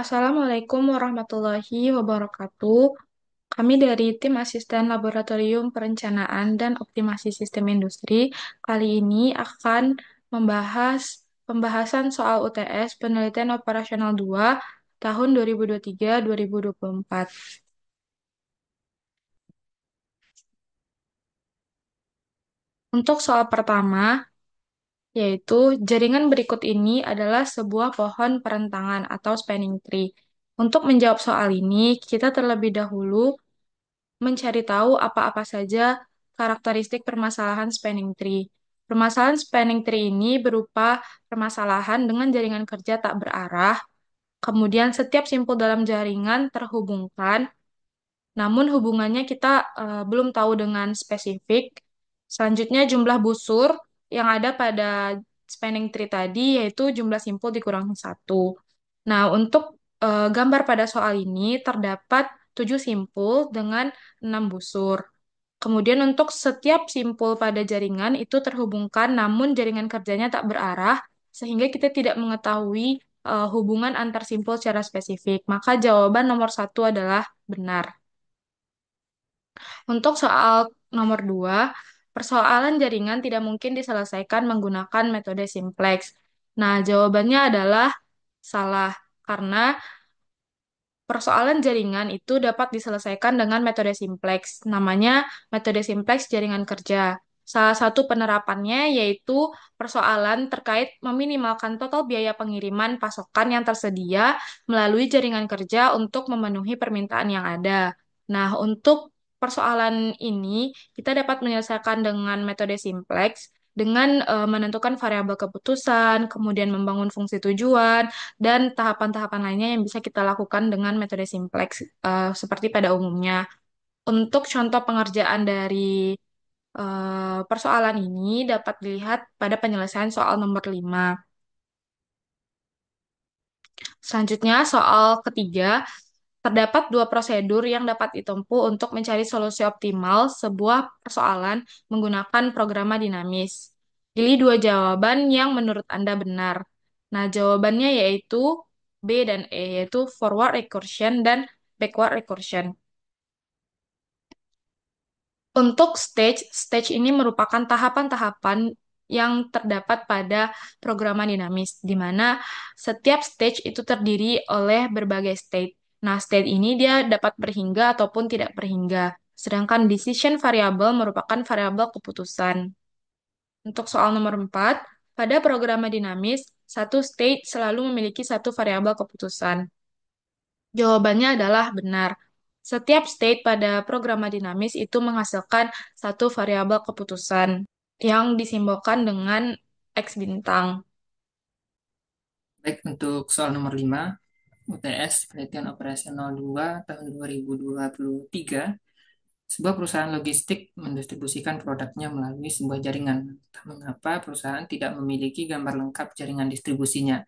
Assalamualaikum warahmatullahi wabarakatuh. Kami dari tim asisten laboratorium perencanaan dan optimasi sistem industri kali ini akan membahas pembahasan soal UTS penelitian operasional 2 tahun 2023-2024. Untuk soal pertama, yaitu jaringan berikut ini adalah sebuah pohon perentangan atau spanning tree. Untuk menjawab soal ini, kita terlebih dahulu mencari tahu apa-apa saja karakteristik permasalahan spanning tree. Permasalahan spanning tree ini berupa permasalahan dengan jaringan kerja tak berarah, kemudian setiap simpul dalam jaringan terhubungkan, namun hubungannya kita uh, belum tahu dengan spesifik. Selanjutnya jumlah busur yang ada pada spanning tree tadi yaitu jumlah simpul dikurang satu. Nah, untuk uh, gambar pada soal ini terdapat 7 simpul dengan 6 busur. Kemudian untuk setiap simpul pada jaringan itu terhubungkan namun jaringan kerjanya tak berarah sehingga kita tidak mengetahui uh, hubungan antar simpul secara spesifik. Maka jawaban nomor satu adalah benar. Untuk soal nomor 2, Persoalan jaringan tidak mungkin diselesaikan menggunakan metode simplex. Nah, jawabannya adalah salah, karena persoalan jaringan itu dapat diselesaikan dengan metode simplex. Namanya metode simplex jaringan kerja. Salah satu penerapannya yaitu persoalan terkait meminimalkan total biaya pengiriman pasokan yang tersedia melalui jaringan kerja untuk memenuhi permintaan yang ada. Nah, untuk persoalan ini kita dapat menyelesaikan dengan metode simplex dengan uh, menentukan variabel keputusan, kemudian membangun fungsi tujuan dan tahapan-tahapan lainnya yang bisa kita lakukan dengan metode simplex uh, seperti pada umumnya. Untuk contoh pengerjaan dari uh, persoalan ini dapat dilihat pada penyelesaian soal nomor 5. Selanjutnya, soal ketiga, Terdapat dua prosedur yang dapat ditempuh untuk mencari solusi optimal sebuah persoalan menggunakan programa dinamis. Pilih dua jawaban yang menurut Anda benar. Nah, jawabannya yaitu B dan E, yaitu forward recursion dan backward recursion. Untuk stage, stage ini merupakan tahapan-tahapan yang terdapat pada program dinamis, di mana setiap stage itu terdiri oleh berbagai state. Nah, state ini dia dapat berhingga ataupun tidak berhingga. Sedangkan decision variable merupakan variabel keputusan. Untuk soal nomor 4, pada programa dinamis, satu state selalu memiliki satu variabel keputusan. Jawabannya adalah benar. Setiap state pada programa dinamis itu menghasilkan satu variabel keputusan yang disimbolkan dengan X bintang. Baik, untuk soal nomor 5, UTS Penelitian Operasional 2 tahun 2023, sebuah perusahaan logistik mendistribusikan produknya melalui sebuah jaringan. Mengapa perusahaan tidak memiliki gambar lengkap jaringan distribusinya?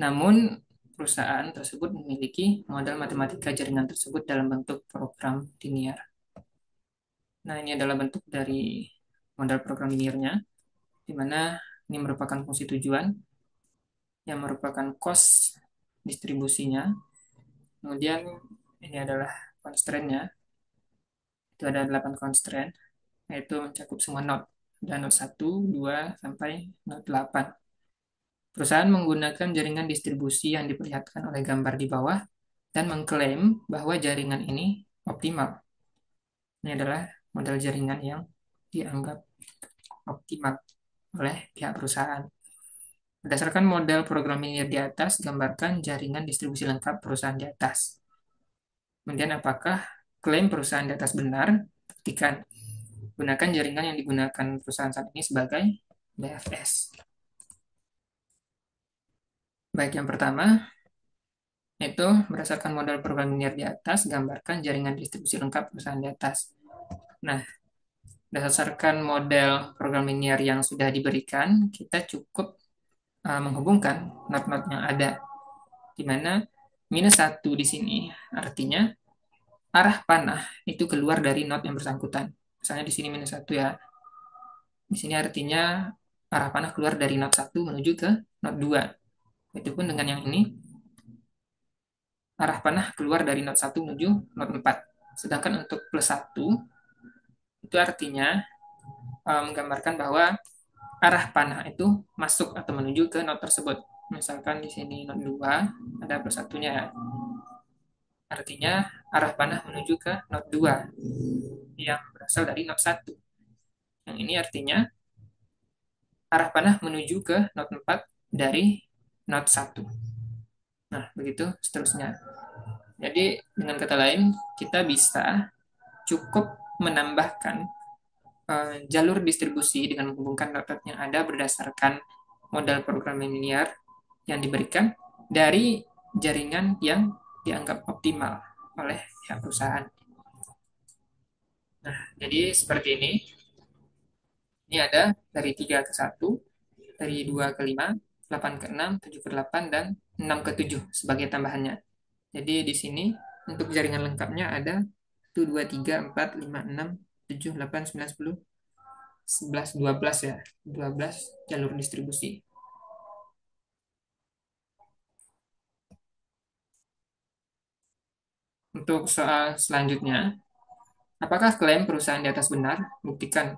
Namun, perusahaan tersebut memiliki model matematika jaringan tersebut dalam bentuk program linear. Nah, ini adalah bentuk dari model program linearnya, di mana ini merupakan fungsi tujuan, yang merupakan cost distribusinya. Kemudian ini adalah constraint-nya. Itu ada 8 constraint, yaitu mencakup semua node. dan node 1, 2, sampai node 8. Perusahaan menggunakan jaringan distribusi yang diperlihatkan oleh gambar di bawah dan mengklaim bahwa jaringan ini optimal. Ini adalah model jaringan yang dianggap optimal oleh pihak perusahaan. Berdasarkan model program linear di atas, gambarkan jaringan distribusi lengkap perusahaan di atas. Kemudian apakah klaim perusahaan di atas benar? Buktikan. Gunakan jaringan yang digunakan perusahaan saat ini sebagai BFS. Baik, yang pertama, itu berdasarkan model program linear di atas, gambarkan jaringan distribusi lengkap perusahaan di atas. Nah, berdasarkan model program linear yang sudah diberikan, kita cukup uh, menghubungkan not-not yang ada. Di mana minus satu di sini artinya arah panah itu keluar dari not yang bersangkutan. Misalnya di sini minus satu ya. Di sini artinya arah panah keluar dari not satu menuju ke not 2. pun dengan yang ini. Arah panah keluar dari not satu menuju not 4. Sedangkan untuk plus satu itu artinya eh, menggambarkan bahwa arah panah itu masuk atau menuju ke not tersebut. Misalkan di sini not 2, ada persatunya ya. Artinya arah panah menuju ke not 2 yang berasal dari not 1. Yang ini artinya arah panah menuju ke not 4 dari not 1. Nah, begitu seterusnya. Jadi, dengan kata lain, kita bisa cukup menambahkan uh, jalur distribusi dengan menghubungkan dot-dot yang ada berdasarkan modal program linear yang diberikan dari jaringan yang dianggap optimal oleh pihak perusahaan. Nah, jadi seperti ini. Ini ada dari 3 ke 1, dari 2 ke 5, 8 ke 6, 7 ke 8, dan 6 ke 7 sebagai tambahannya. Jadi di sini untuk jaringan lengkapnya ada 1, 2, 3, 4, 5, 6, 7, 8, 9, 10, 11, 12 ya. 12 jalur distribusi. Untuk soal selanjutnya, apakah klaim perusahaan di atas benar? Buktikan.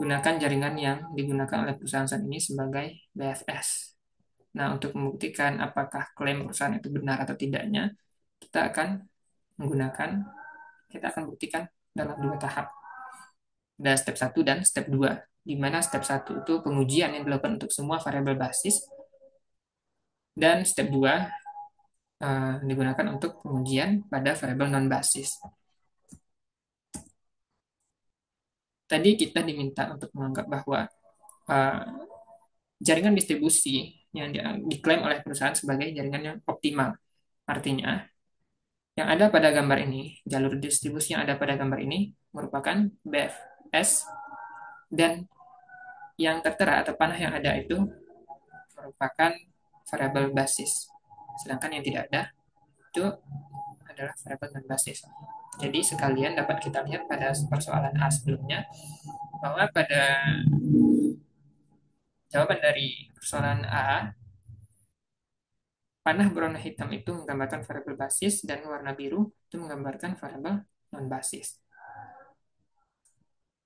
Gunakan jaringan yang digunakan oleh perusahaan saat ini sebagai BFS. Nah, untuk membuktikan apakah klaim perusahaan itu benar atau tidaknya, kita akan menggunakan, kita akan buktikan dalam dua tahap ada step 1 dan step 2, di mana step 1 itu pengujian yang dilakukan untuk semua variabel basis, dan step 2 uh, eh, digunakan untuk pengujian pada variabel non-basis. Tadi kita diminta untuk menganggap bahwa uh, jaringan distribusi yang di diklaim oleh perusahaan sebagai jaringan yang optimal. Artinya, yang ada pada gambar ini, jalur distribusi yang ada pada gambar ini merupakan BEF S dan yang tertera atau panah yang ada itu merupakan variable basis. Sedangkan yang tidak ada itu adalah variable non basis. Jadi sekalian dapat kita lihat pada persoalan A sebelumnya bahwa pada jawaban dari persoalan A panah berwarna hitam itu menggambarkan variable basis dan warna biru itu menggambarkan variable non basis.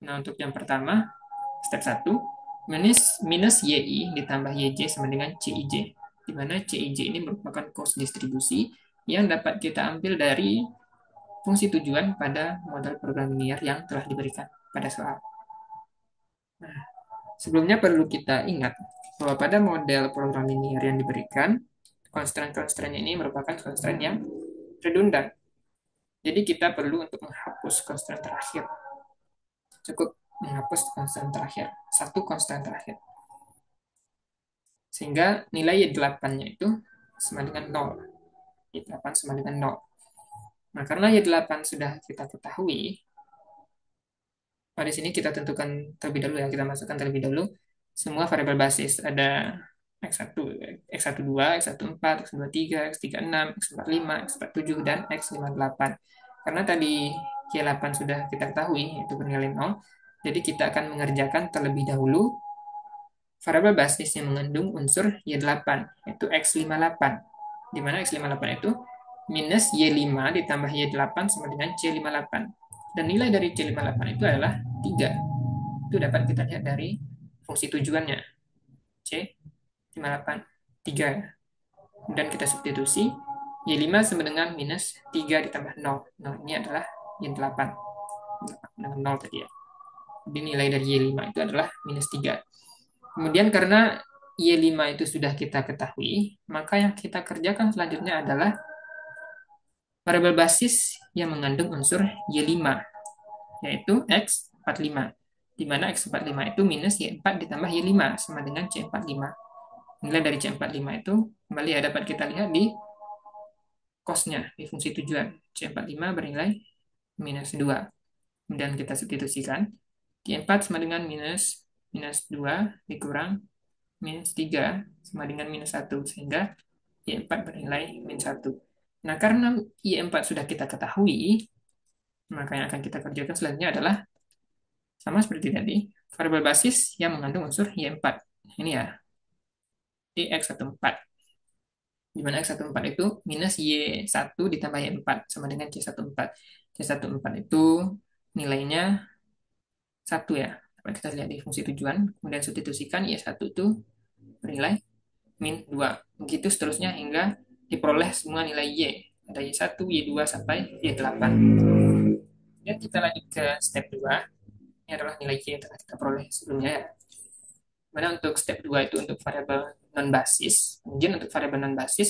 Nah, untuk yang pertama, step 1, minus, minus YI ditambah YJ sama dengan CIJ, di mana CIJ ini merupakan cost distribusi yang dapat kita ambil dari fungsi tujuan pada modal program linear yang telah diberikan pada soal. Nah, sebelumnya perlu kita ingat bahwa pada model program linear yang diberikan, konstran-konstran ini merupakan konstran yang redundant Jadi kita perlu untuk menghapus konstran terakhir cukup menghapus konstan terakhir, satu konstan terakhir. Sehingga nilai Y8-nya ya itu sama dengan 0. Y8 ya, sama dengan 0. Nah, karena Y8 ya sudah kita ketahui, pada sini kita tentukan terlebih dahulu ya, kita masukkan terlebih dahulu semua variabel basis. Ada X1, X12, X14, X23, X36, X45, X47, dan X58. Karena tadi q 8 sudah kita ketahui, yaitu bernilai 0. Jadi kita akan mengerjakan terlebih dahulu variabel basis yang mengandung unsur Y8, yaitu X58. Di mana X58 itu minus Y5 ditambah Y8 sama dengan C58. Dan nilai dari C58 itu adalah 3. Itu dapat kita lihat dari fungsi tujuannya. C58, 3. Kemudian kita substitusi Y5 sama dengan minus 3 ditambah 0. 0 ini adalah yang 8 dengan 0 tadi ya jadi nilai dari Y5 itu adalah minus 3 kemudian karena Y5 itu sudah kita ketahui maka yang kita kerjakan selanjutnya adalah variabel basis yang mengandung unsur Y5 yaitu X45 di mana X45 itu minus Y4 ditambah Y5 sama dengan C45 nilai dari C45 itu kembali ya dapat kita lihat di kosnya di fungsi tujuan. C45 bernilai minus 2. Kemudian kita substitusikan. G4 sama dengan minus minus 2 dikurang minus 3 sama dengan minus 1, sehingga Y4 bernilai minus 1. Nah, karena Y4 sudah kita ketahui, maka yang akan kita kerjakan selanjutnya adalah sama seperti tadi, variabel basis yang mengandung unsur Y4. Nah, ini ya, di X14. Di mana X14 itu minus Y1 ditambah Y4 sama dengan C14. C14 itu nilainya 1 ya. Kita lihat di fungsi tujuan, kemudian substitusikan Y1 ya itu nilai min 2. Begitu seterusnya hingga diperoleh semua nilai Y. Ada Y1, Y2, sampai Y8. Dan ya, kita lanjut ke step 2. Ini adalah nilai Y yang telah kita peroleh sebelumnya. Ya. Mana untuk step 2 itu untuk variabel non-basis. Kemudian untuk variabel non-basis,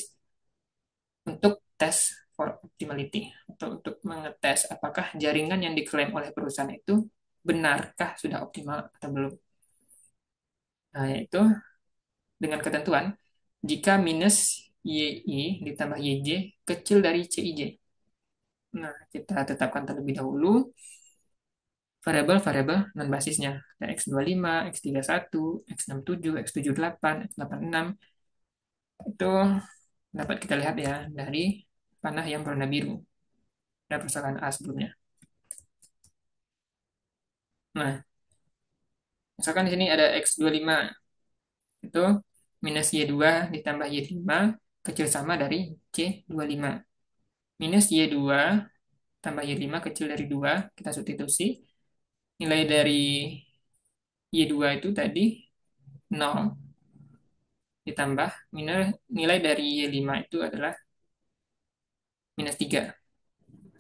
untuk tes for optimality atau untuk mengetes apakah jaringan yang diklaim oleh perusahaan itu benarkah sudah optimal atau belum. Nah, yaitu dengan ketentuan jika minus YI e ditambah YJ kecil dari CIJ. Nah, kita tetapkan terlebih dahulu variabel-variabel non-basisnya. Ada X25, X31, X67, X78, X86. Itu dapat kita lihat ya dari panah yang berwarna biru. Ada persoalan A sebelumnya. Nah, misalkan di sini ada X25. Itu minus Y2 ditambah Y5 kecil sama dari C25. Minus Y2 tambah Y5 kecil dari 2, kita substitusi. Nilai dari Y2 itu tadi 0 ditambah minus nilai dari Y5 itu adalah minus 3.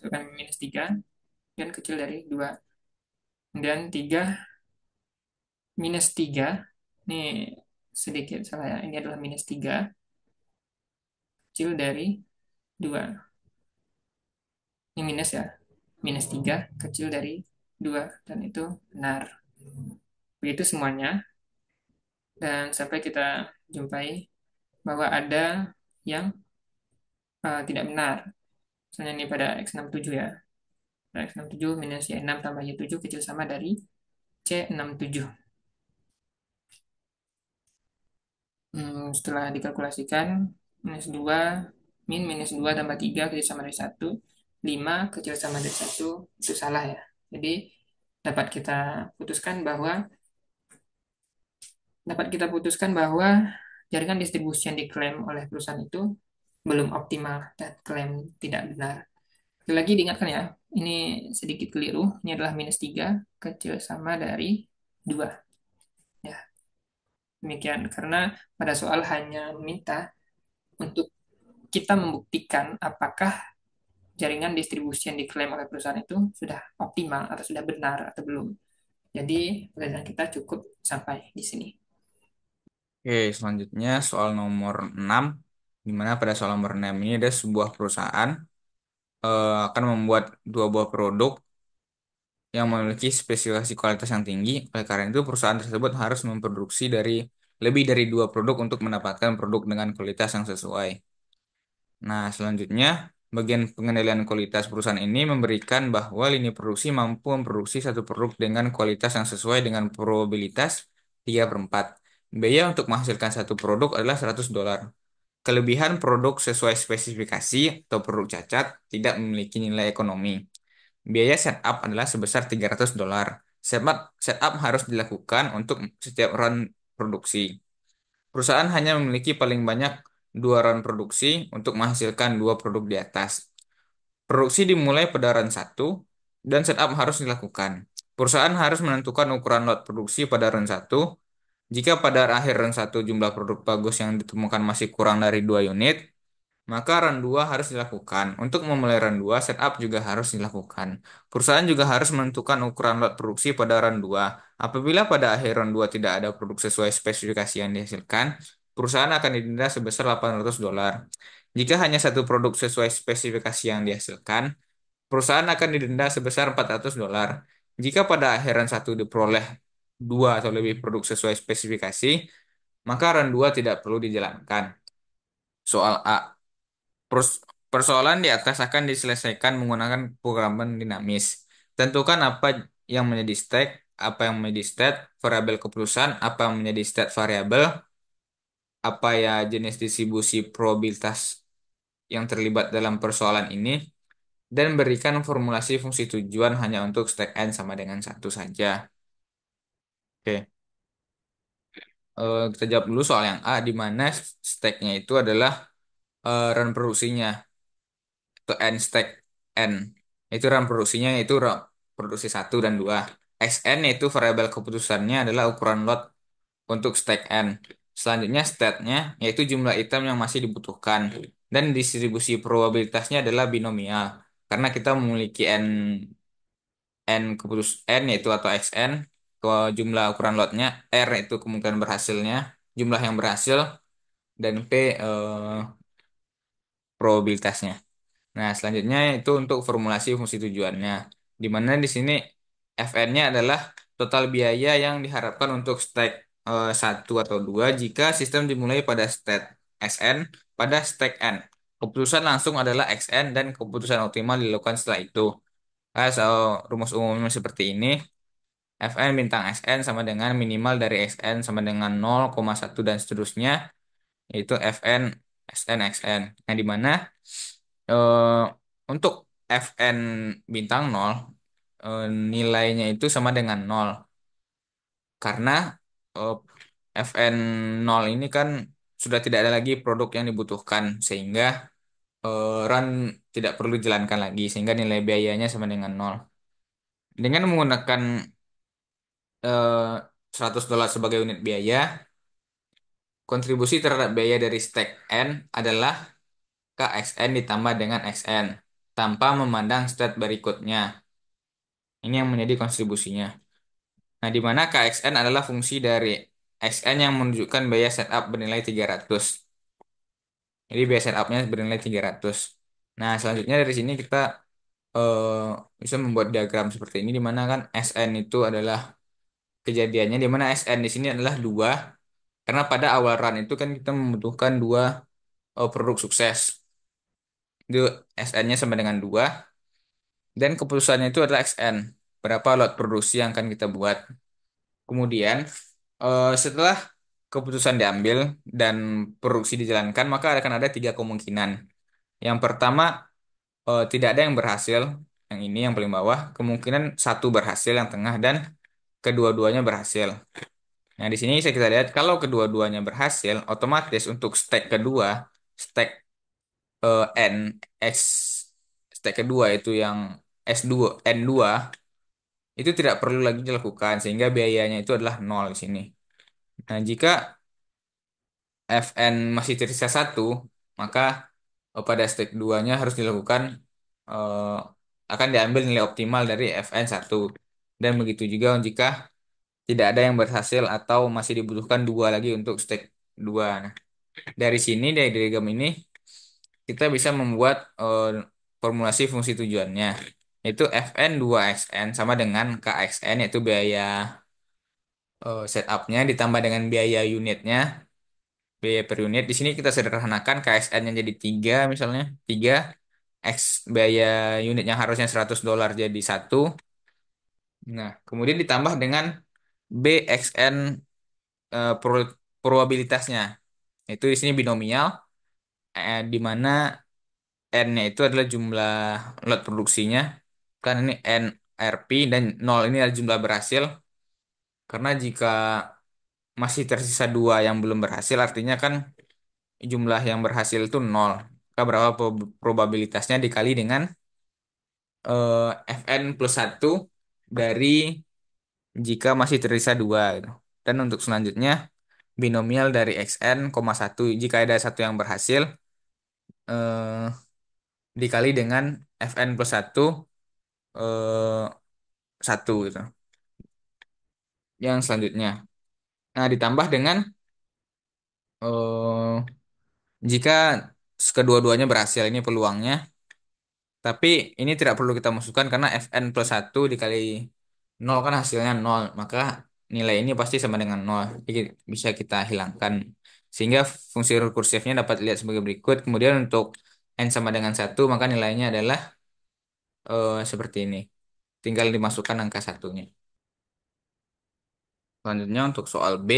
Masukkan minus 3 dan kecil dari 2. Dan 3 minus 3, ini sedikit salah ya, ini adalah minus 3 kecil dari 2. Ini minus ya, minus 3 kecil dari 2, dan itu benar. Begitu semuanya, dan sampai kita jumpai bahwa ada yang uh, tidak benar. Misalnya ini pada X67 ya. Pada nah, X67 minus Y6 tambah Y7 kecil sama dari C67. Hmm, setelah dikalkulasikan, minus 2, min minus 2 tambah 3 kecil sama dari 1. 5 kecil sama dari 1 itu salah ya. Jadi dapat kita putuskan bahwa dapat kita putuskan bahwa jaringan distribusi yang diklaim oleh perusahaan itu belum optimal dan klaim tidak benar. Sekali lagi diingatkan ya, ini sedikit keliru. Ini adalah minus 3 kecil sama dari 2. Ya. Demikian, karena pada soal hanya minta untuk kita membuktikan apakah jaringan distribusi yang diklaim oleh perusahaan itu sudah optimal atau sudah benar atau belum. Jadi, pelajaran kita cukup sampai di sini. Oke, selanjutnya soal nomor 6 Dimana pada soal nomor 6 ini ada sebuah perusahaan eh, akan membuat dua buah produk yang memiliki spesifikasi kualitas yang tinggi. Oleh karena itu, perusahaan tersebut harus memproduksi dari lebih dari dua produk untuk mendapatkan produk dengan kualitas yang sesuai. Nah, selanjutnya, bagian pengendalian kualitas perusahaan ini memberikan bahwa lini produksi mampu memproduksi satu produk dengan kualitas yang sesuai dengan probabilitas 3 per 4. Biaya untuk menghasilkan satu produk adalah 100 dolar. Kelebihan produk sesuai spesifikasi atau produk cacat tidak memiliki nilai ekonomi. Biaya setup adalah sebesar 300 dolar. Setup, setup harus dilakukan untuk setiap run produksi. Perusahaan hanya memiliki paling banyak dua run produksi untuk menghasilkan dua produk di atas. Produksi dimulai pada run 1 dan setup harus dilakukan. Perusahaan harus menentukan ukuran lot produksi pada run 1 jika pada akhir run 1 jumlah produk bagus yang ditemukan masih kurang dari 2 unit, maka run 2 harus dilakukan. Untuk memulai run 2, setup juga harus dilakukan. Perusahaan juga harus menentukan ukuran lot produksi pada run 2. Apabila pada akhir run 2 tidak ada produk sesuai spesifikasi yang dihasilkan, perusahaan akan didenda sebesar 800 dolar. Jika hanya satu produk sesuai spesifikasi yang dihasilkan, perusahaan akan didenda sebesar 400 dolar. Jika pada akhiran satu diperoleh dua atau lebih produk sesuai spesifikasi, maka run dua tidak perlu dijalankan. Soal A. Persoalan di atas akan diselesaikan menggunakan program dinamis. Tentukan apa yang menjadi stack, apa yang menjadi state, variabel keputusan, apa yang menjadi state variabel, apa ya jenis distribusi probabilitas yang terlibat dalam persoalan ini, dan berikan formulasi fungsi tujuan hanya untuk stack n sama dengan satu saja. Oke, Uh, kita jawab dulu soal yang A, di mana stack-nya itu adalah uh, run produksinya atau n stack n. Itu run produksinya itu run produksi 1 dan 2. Xn itu variabel keputusannya adalah ukuran lot untuk stack n. Selanjutnya statnya yaitu jumlah item yang masih dibutuhkan dan distribusi probabilitasnya adalah binomial karena kita memiliki n n keputus n yaitu atau xn ke jumlah ukuran lotnya R itu kemungkinan berhasilnya jumlah yang berhasil dan P eh, probabilitasnya nah selanjutnya itu untuk formulasi fungsi tujuannya di mana di sini Fn-nya adalah total biaya yang diharapkan untuk stack eh, 1 atau 2 jika sistem dimulai pada state Sn pada stack N keputusan langsung adalah Xn dan keputusan optimal dilakukan setelah itu. Nah, so, rumus umumnya seperti ini. Fn bintang Sn sama dengan minimal dari sn sama dengan 0,1 dan seterusnya yaitu Fn Sn Xn. Nah, di mana eh, untuk Fn bintang 0 eh, nilainya itu sama dengan 0. Karena eh, Fn 0 ini kan sudah tidak ada lagi produk yang dibutuhkan sehingga run tidak perlu dijalankan lagi sehingga nilai biayanya sama dengan 0. Dengan menggunakan 100 eh, dolar sebagai unit biaya, kontribusi terhadap biaya dari stack N adalah KXN ditambah dengan XN tanpa memandang stat berikutnya. Ini yang menjadi kontribusinya. Nah, di mana KXN adalah fungsi dari XN yang menunjukkan biaya setup bernilai 300. Jadi biaya setupnya bernilai 300. Nah, selanjutnya dari sini kita uh, bisa membuat diagram seperti ini di mana kan SN itu adalah kejadiannya di mana SN di sini adalah dua karena pada awal run itu kan kita membutuhkan dua uh, produk sukses itu SN-nya sama dengan dua dan keputusannya itu adalah XN berapa lot produksi yang akan kita buat kemudian uh, setelah keputusan diambil dan produksi dijalankan maka akan ada tiga kemungkinan yang pertama uh, tidak ada yang berhasil yang ini yang paling bawah kemungkinan satu berhasil yang tengah dan kedua-duanya berhasil. Nah, di sini bisa kita lihat kalau kedua-duanya berhasil, otomatis untuk stack kedua, stack uh, N X stack kedua itu yang S2 N2 itu tidak perlu lagi dilakukan sehingga biayanya itu adalah nol di sini. Nah, jika Fn masih tersisa satu, maka uh, pada stack 2-nya harus dilakukan uh, akan diambil nilai optimal dari Fn 1. Dan begitu juga jika tidak ada yang berhasil atau masih dibutuhkan dua lagi untuk stake dua. Nah, dari sini dari diagram ini kita bisa membuat uh, formulasi fungsi tujuannya itu fn 2xn sama dengan kxn yaitu biaya uh, setupnya ditambah dengan biaya unitnya biaya per unit di sini kita sederhanakan kxn yang jadi tiga misalnya tiga x biaya unit yang harusnya 100 dolar jadi satu Nah, kemudian ditambah dengan BXN eh, pro- probabilitasnya. Itu di sini binomial eh, di mana N-nya itu adalah jumlah lot produksinya. Kan ini NRP dan 0 ini adalah jumlah berhasil. Karena jika masih tersisa dua yang belum berhasil, artinya kan jumlah yang berhasil itu 0. Maka berapa probabilitasnya dikali dengan eh, Fn plus 1 dari jika masih terisa dua. Gitu. Dan untuk selanjutnya, binomial dari xn, koma satu jika ada satu yang berhasil eh, dikali dengan fn plus satu eh, satu gitu. Yang selanjutnya. Nah, ditambah dengan eh, jika kedua-duanya berhasil ini peluangnya tapi ini tidak perlu kita masukkan karena Fn plus 1 dikali 0 kan hasilnya 0. Maka nilai ini pasti sama dengan 0. Jadi bisa kita hilangkan. Sehingga fungsi rekursifnya dapat dilihat sebagai berikut. Kemudian untuk n sama dengan 1 maka nilainya adalah uh, seperti ini. Tinggal dimasukkan angka satunya. Selanjutnya untuk soal B.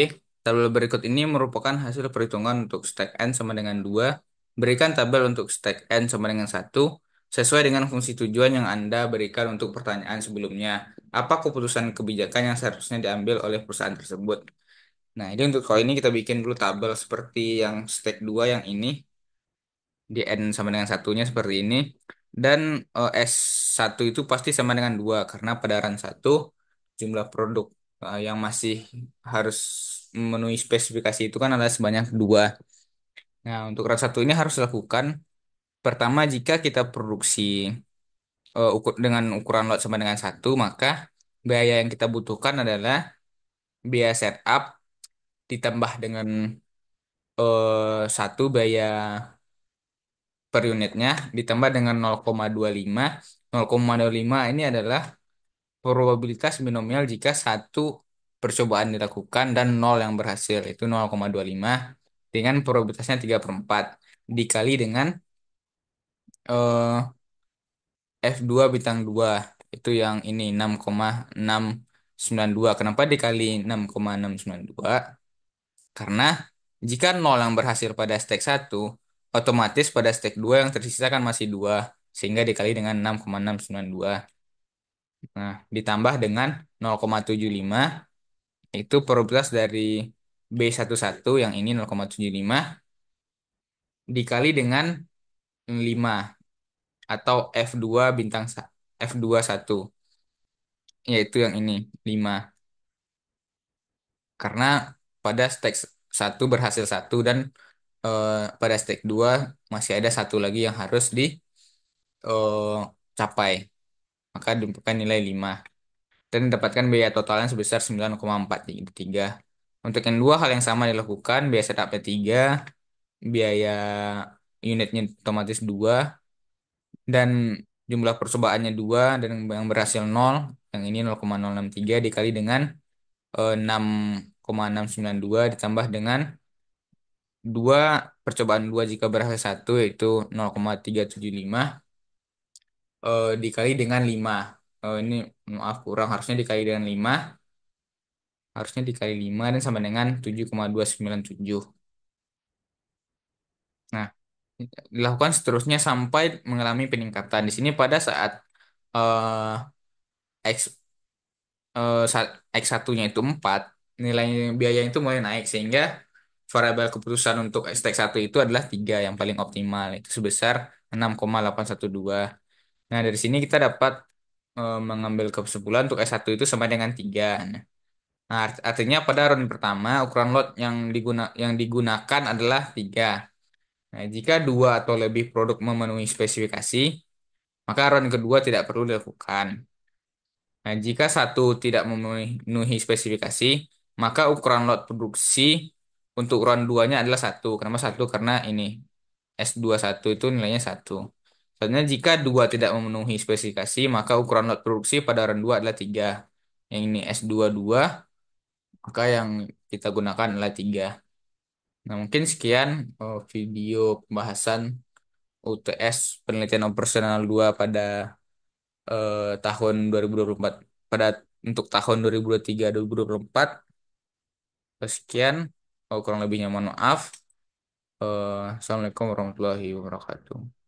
Tabel berikut ini merupakan hasil perhitungan untuk stack n sama dengan 2. Berikan tabel untuk stack n sama dengan 1 sesuai dengan fungsi tujuan yang Anda berikan untuk pertanyaan sebelumnya. Apa keputusan kebijakan yang seharusnya diambil oleh perusahaan tersebut? Nah, ini untuk kalau ini kita bikin dulu tabel seperti yang stake 2 yang ini. Di N sama dengan satunya seperti ini. Dan eh, S1 itu pasti sama dengan 2 karena pada run 1 jumlah produk eh, yang masih harus memenuhi spesifikasi itu kan adalah sebanyak dua. Nah, untuk run satu ini harus dilakukan Pertama, jika kita produksi uh, ukur, dengan ukuran lot sama dengan satu, maka biaya yang kita butuhkan adalah biaya setup ditambah dengan eh, satu biaya per unitnya ditambah dengan 0,25. 0,25 ini adalah probabilitas binomial jika satu percobaan dilakukan dan nol yang berhasil itu 0,25 dengan probabilitasnya 3 per 4 dikali dengan eh F2 bintang 2 itu yang ini 6,692. Kenapa dikali 6,692? Karena jika 0 yang berhasil pada stek 1, otomatis pada stek 2 yang tersisa kan masih 2, sehingga dikali dengan 6,692. Nah, ditambah dengan 0,75 itu probabilitas dari B11 yang ini 0,75 dikali dengan 5 atau F2 bintang f 21 yaitu yang ini 5 karena pada stack 1 berhasil 1 dan eh, pada stack 2 masih ada satu lagi yang harus di dicapai eh, capai. maka dimpukan nilai 5 dan mendapatkan biaya totalnya sebesar 9,43 untuk yang dua hal yang sama dilakukan biaya setapnya 3 biaya unitnya otomatis dua dan jumlah percobaannya dua dan yang berhasil nol yang ini 0,063 dikali dengan eh, 6,692 ditambah dengan dua percobaan dua jika berhasil satu yaitu 0,375 eh, dikali dengan 5 eh, ini maaf kurang harusnya dikali dengan 5 harusnya dikali 5 dan sama dengan 7,297. Nah, dilakukan seterusnya sampai mengalami peningkatan. Di sini pada saat uh, X uh, eh, saat X1-nya itu 4, nilai biaya itu mulai naik sehingga variabel keputusan untuk X1 itu adalah tiga yang paling optimal itu sebesar 6,812. Nah, dari sini kita dapat uh, mengambil kesimpulan untuk x 1 itu sama dengan 3. Nah, art artinya pada round pertama ukuran lot yang diguna yang digunakan adalah 3. Nah, jika dua atau lebih produk memenuhi spesifikasi, maka round kedua tidak perlu dilakukan. Nah, jika satu tidak memenuhi spesifikasi, maka ukuran lot produksi untuk round 2-nya adalah satu. Kenapa satu? Karena ini S21 itu nilainya satu. karena jika dua tidak memenuhi spesifikasi, maka ukuran lot produksi pada round dua adalah tiga. Yang ini S22, maka yang kita gunakan adalah tiga. Nah, mungkin sekian eh, video pembahasan UTS penelitian operasional 2 pada eh, tahun 2024 pada untuk tahun 2023 2024. Eh, sekian, oh, kurang lebihnya mohon maaf. Eh, Assalamualaikum warahmatullahi wabarakatuh.